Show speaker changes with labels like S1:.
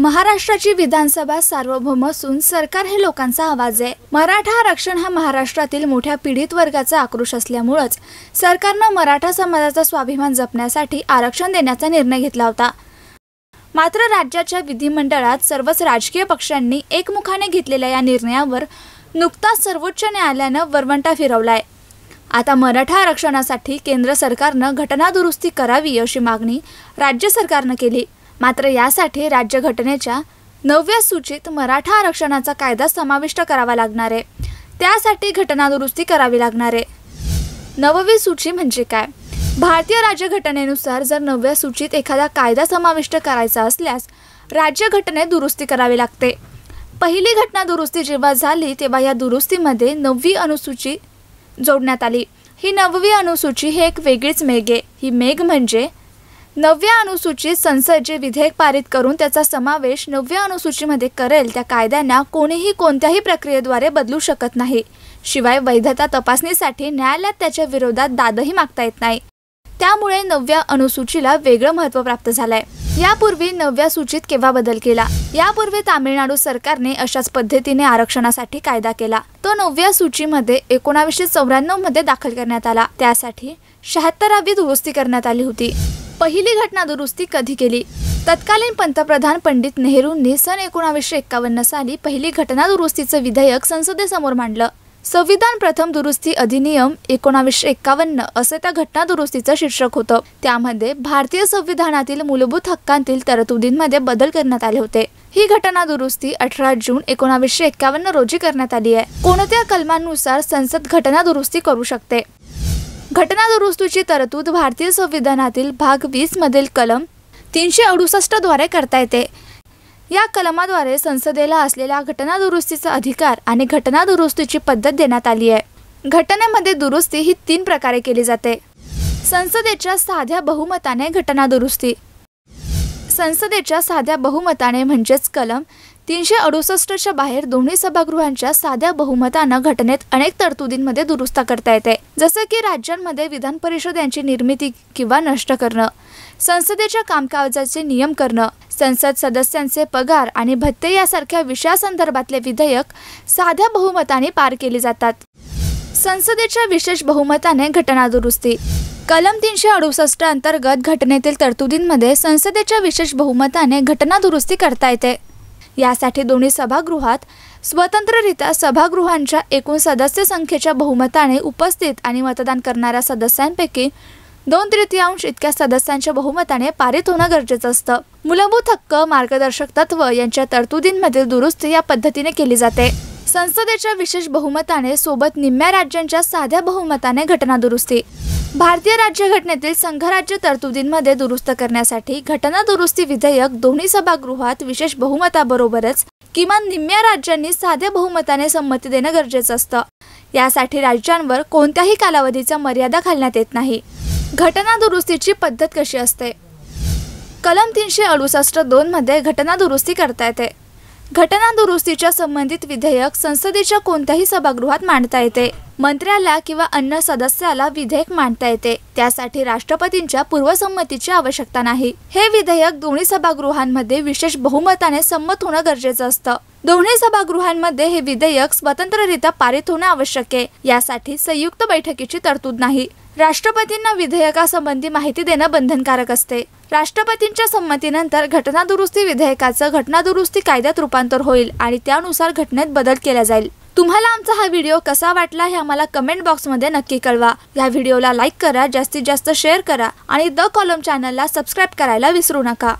S1: महाराष्ट्राची विधानसभा सार्वभौम असून सरकार हे लोकांचा आवाज आहे मराठा आरक्षण हा महाराष्ट्रातील मोठ्या पीडित वर्गाचा आक्रोश असल्यामुळेच सरकारनं मराठा समाजाचा स्वाभिमान जपण्यासाठी आरक्षण देण्याचा निर्णय घेतला होता मात्र राज्याच्या विधिमंडळात सर्वच राजकीय पक्षांनी एकमुखाने घेतलेल्या या निर्णयावर नुकताच सर्वोच्च न्यायालयानं वरवंटा फिरवलाय आता मराठा आरक्षणासाठी केंद्र सरकारनं घटनादुरुस्ती करावी अशी मागणी राज्य सरकारनं केली मात्र यासाठी राज्यघटनेच्या नवव्या सूचीत मराठा आरक्षणाचा कायदा समाविष्ट करावा लागणार आहे त्यासाठी घटनादुरुस्ती करावी लागणार आहे नववी सूची म्हणजे काय भारतीय राज्यघटनेनुसार जर नवव्या सूचीत एखादा कायदा समाविष्ट करायचा असल्यास राज्यघटनेत दुरुस्ती करावी लागते पहिली घटना दुरुस्ती जेव्हा झाली तेव्हा या दुरुस्तीमध्ये नववी अनुसूची जोडण्यात आली ही नववी अनुसूची हे एक वेगळीच मेघ आहे ही मेघ म्हणजे नवव्या अनुसूचित संसद जे विधेयक पारित करून त्याचा समावेश नवव्या अनुसूचीमध्ये करेल त्या कायद्यांना कोणीही कोणत्याही प्रक्रियेद्वारे बदलू शकत नाही शिवाय वैधता तपासणीसाठी न्यायालयात त्याच्या विरोधात दादही मागता येत नाही त्यामुळे नवव्या अनुसूचीला वेगळं महत्त्व प्राप्त झालंय यापूर्वी नवव्या सूचीत केव्हा बदल केला यापूर्वी तामिळनाडू सरकारने अशाच पद्धतीने आरक्षणासाठी कायदा केला तो नवव्या सूचीमध्ये एकोणावीसशे चौऱ्याण्णव मध्ये दाखल करण्यात आला त्यासाठी शहात्तरावी दुरुस्ती करण्यात आली होती पहिली घटना दुरुस्ती कधी केली तत्कालीन पंतप्रधान पंडित नेहरूंनी सन एकोणावीसशे एक्कावन्न साली पहिली घटना दुरुस्तीचं विधेयक संसदेसमोर मांडलं संविधान प्रथम दुरुस्ती अधिनियम एकोणावीसशे एकावन्न असं त्या घटना दुरुस्तीचं शीर्षक होतं त्यामध्ये भारतीय संविधानातील मूलभूत हक्कांतील तरतुदींमध्ये बदल करण्यात आले होते ही घटना दुरुस्ती अठरा जून एकोणावीसशे एक्कावन्न रोजी करण्यात आली आहे कोणत्या कलमांनुसार संसद घटना दुरुस्ती करू शकते घटनादुरुस्तीची तरतूद भारतीय संविधानातील भाग मधील कलम तीनशे द्वारे करता येते या कलमाद्वारे संसदेला असलेला घटनादुरुस्तीचा अधिकार आणि घटना दुरुस्तीची पद्धत देण्यात आली आहे घटनेमध्ये दुरुस्ती ही तीन प्रकारे केली जाते संसदेच्या साध्या बहुमताने घटनादुरुस्ती संसदेच्या साध्या बहुमताने म्हणजेच कलम तीनशे अडुसष्टच्या बाहेर दोन्ही सभागृहांच्या साध्या बहुमतानं घटनेत अनेक तरतुदींमध्ये दुरुस्ता करता येते जसं की राज्यांमध्ये विधान परिषद यांची निर्मिती किंवा नष्ट करणं संसदेच्या कामकाजाचे नियम करणं संसद सदस्यांचे पगार आणि भत्ते यासारख्या विषयासंदर्भातले विधेयक साध्या बहुमताने पार केले जातात संसदेच्या विशेष बहुमताने घटना दुरुस्ती कलम तीनशे अडुसष्ट अंतर्गत घटनेतील तरतुदींमध्ये संसदेच्या विशेष बहुमताने घटना दुरुस्ती करता येते यासाठी दोन्ही सभागृहात स्वतंत्ररित्या सभागृहांच्या एकूण सदस्य संख्येच्या बहुमताने उपस्थित आणि मतदान करणाऱ्या सदस्यांपैकी दोन तृतीयांश इतक्या सदस्यांच्या बहुमताने पारित होणं गरजेचं असतं मूलभूत हक्क मार्गदर्शक तत्व यांच्या तरतुदींमधील दुरुस्ती या पद्धतीने केली जाते संसदेच्या विशेष बहुमताने सोबत निम्म्या राज्यांच्या साध्या बहुमताने घटना दुरुस्ती भारतीय राज्यघटनेतील संघराज्य तरतुदींमध्ये दुरुस्त करण्यासाठी घटना दुरुस्ती विधेयक दोन्ही सभागृहात विशेष बहुमताबरोबरच किमान निम्म्या राज्यांनी साध्या बहुमताने संमती देणं गरजेचं असतं यासाठी राज्यांवर कोणत्याही कालावधीचा मर्यादा घालण्यात येत नाही घटना दुरुस्तीची पद्धत कशी असते कलम तीनशे अडुसष्ट मध्ये घटना दुरुस्ती करता येते घटना दुरुस्तीच्या संबंधित विधेयक संसदेच्या कोणत्याही सभागृहात मांडता येते मंत्र्याला किंवा अन्य सदस्याला विधेयक मांडता येते त्यासाठी राष्ट्रपतींच्या पूर्वसंमतीची आवश्यकता नाही हे विधेयक दोन्ही सभागृहांमध्ये विशेष बहुमताने संमत होणं गरजेचं असतं दोन्ही सभागृहांमध्ये हे विधेयक स्वतंत्ररित्या पारित होणं आवश्यक आहे यासाठी संयुक्त बैठकीची तरतूद नाही राष्ट्रपतींना विधेयकासंबंधी माहिती देणं बंधनकारक असते राष्ट्रपतींच्या संमतीनंतर घटनादुरुस्ती विधेयकाचं घटनादुरुस्ती कायद्यात रूपांतर होईल आणि त्यानुसार घटनेत बदल केला जाईल तुम्हाला आमचा हा व्हिडिओ कसा वाटला हे आम्हाला कमेंट बॉक्समध्ये नक्की कळवा या व्हिडिओला लाईक करा जास्तीत जास्त शेअर करा आणि द कॉलम चॅनलला सबस्क्राईब करायला विसरू नका